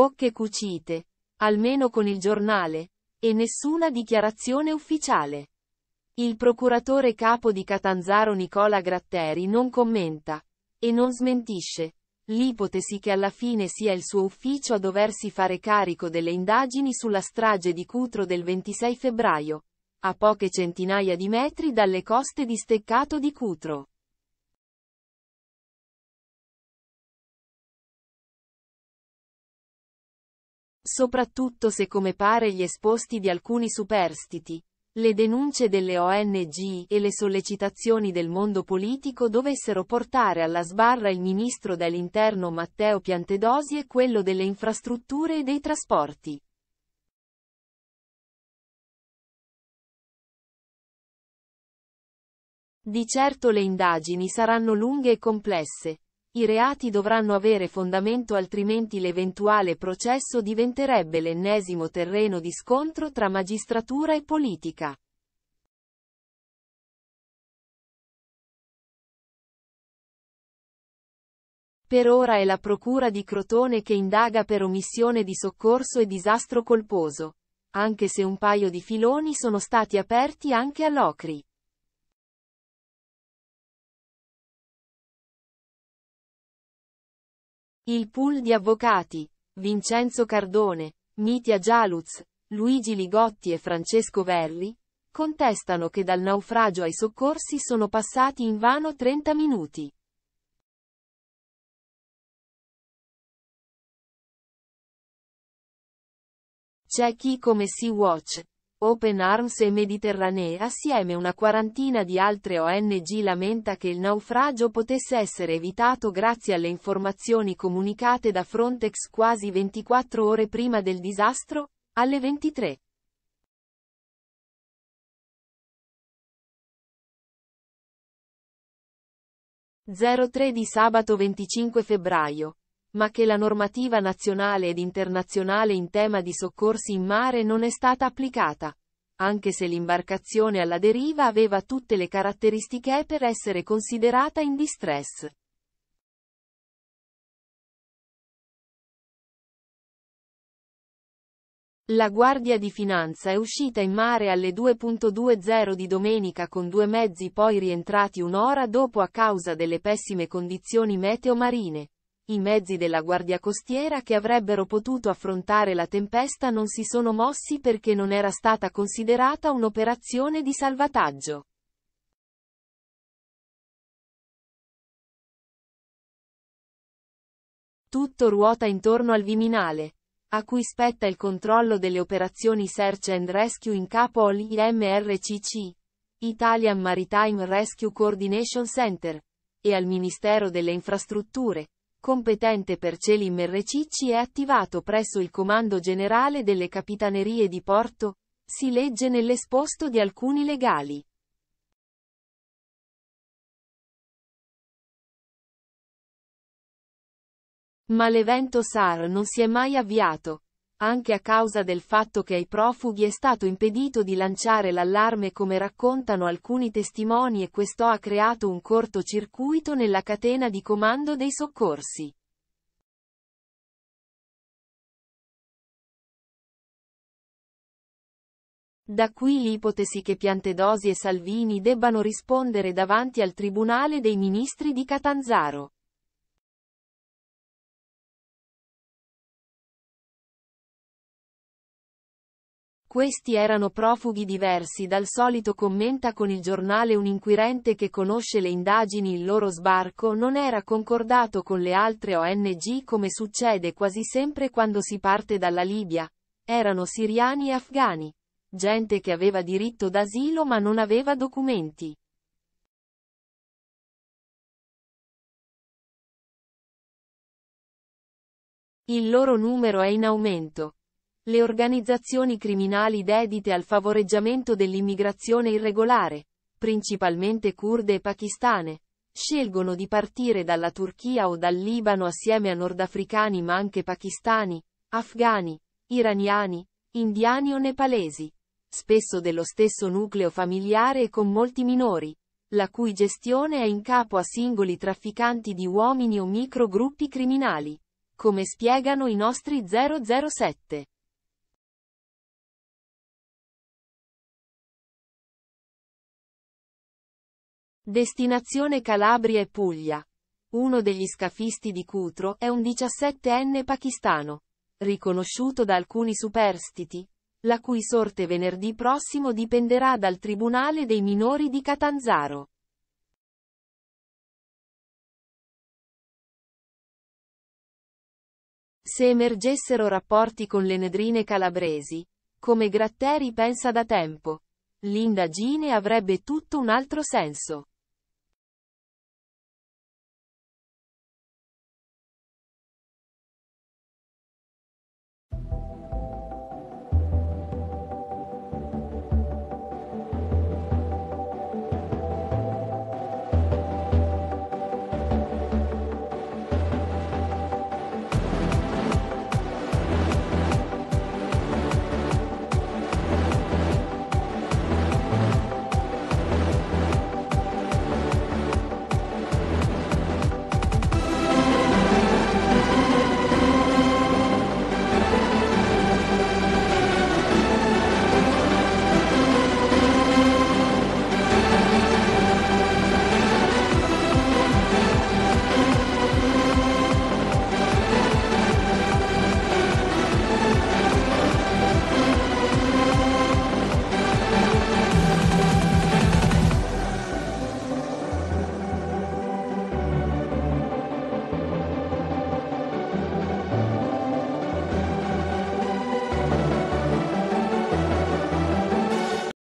bocche cucite, almeno con il giornale, e nessuna dichiarazione ufficiale. Il procuratore capo di Catanzaro Nicola Gratteri non commenta, e non smentisce, l'ipotesi che alla fine sia il suo ufficio a doversi fare carico delle indagini sulla strage di Cutro del 26 febbraio, a poche centinaia di metri dalle coste di Steccato di Cutro. Soprattutto se come pare gli esposti di alcuni superstiti, le denunce delle ONG e le sollecitazioni del mondo politico dovessero portare alla sbarra il ministro dell'interno Matteo Piantedosi e quello delle infrastrutture e dei trasporti. Di certo le indagini saranno lunghe e complesse, i reati dovranno avere fondamento altrimenti l'eventuale processo diventerebbe l'ennesimo terreno di scontro tra magistratura e politica. Per ora è la Procura di Crotone che indaga per omissione di soccorso e disastro colposo, anche se un paio di filoni sono stati aperti anche a Locri. Il pool di avvocati, Vincenzo Cardone, Mitia Gialuz, Luigi Ligotti e Francesco Verri, contestano che dal naufragio ai soccorsi sono passati in vano 30 minuti. C'è chi come Sea-Watch, Open Arms e Mediterranee assieme una quarantina di altre ONG lamenta che il naufragio potesse essere evitato grazie alle informazioni comunicate da Frontex quasi 24 ore prima del disastro, alle 23. di sabato 25 febbraio ma che la normativa nazionale ed internazionale in tema di soccorsi in mare non è stata applicata, anche se l'imbarcazione alla deriva aveva tutte le caratteristiche per essere considerata in distress. La Guardia di Finanza è uscita in mare alle 2.20 di domenica con due mezzi poi rientrati un'ora dopo a causa delle pessime condizioni meteo marine. I mezzi della guardia costiera che avrebbero potuto affrontare la tempesta non si sono mossi perché non era stata considerata un'operazione di salvataggio. Tutto ruota intorno al Viminale, a cui spetta il controllo delle operazioni Search and Rescue in capo all'IMRCC, Italian Maritime Rescue Coordination Center, e al Ministero delle Infrastrutture competente per Celi Merrecicci è attivato presso il Comando Generale delle Capitanerie di Porto, si legge nell'esposto di alcuni legali. Ma l'evento SAR non si è mai avviato anche a causa del fatto che ai profughi è stato impedito di lanciare l'allarme come raccontano alcuni testimoni e questo ha creato un cortocircuito nella catena di comando dei soccorsi. Da qui l'ipotesi che Piantedosi e Salvini debbano rispondere davanti al Tribunale dei Ministri di Catanzaro. Questi erano profughi diversi dal solito commenta con il giornale un inquirente che conosce le indagini il loro sbarco non era concordato con le altre ONG come succede quasi sempre quando si parte dalla Libia. Erano siriani e afghani. Gente che aveva diritto d'asilo ma non aveva documenti. Il loro numero è in aumento. Le organizzazioni criminali dedite al favoreggiamento dell'immigrazione irregolare, principalmente kurde e pakistane, scelgono di partire dalla Turchia o dal Libano assieme a nordafricani ma anche pakistani, afghani, iraniani, indiani o nepalesi, spesso dello stesso nucleo familiare e con molti minori, la cui gestione è in capo a singoli trafficanti di uomini o microgruppi criminali, come spiegano i nostri 007. Destinazione Calabria e Puglia. Uno degli scafisti di Cutro è un 17enne pakistano, riconosciuto da alcuni superstiti, la cui sorte venerdì prossimo dipenderà dal Tribunale dei minori di Catanzaro. Se emergessero rapporti con le nedrine calabresi, come Gratteri pensa da tempo, l'indagine avrebbe tutto un altro senso.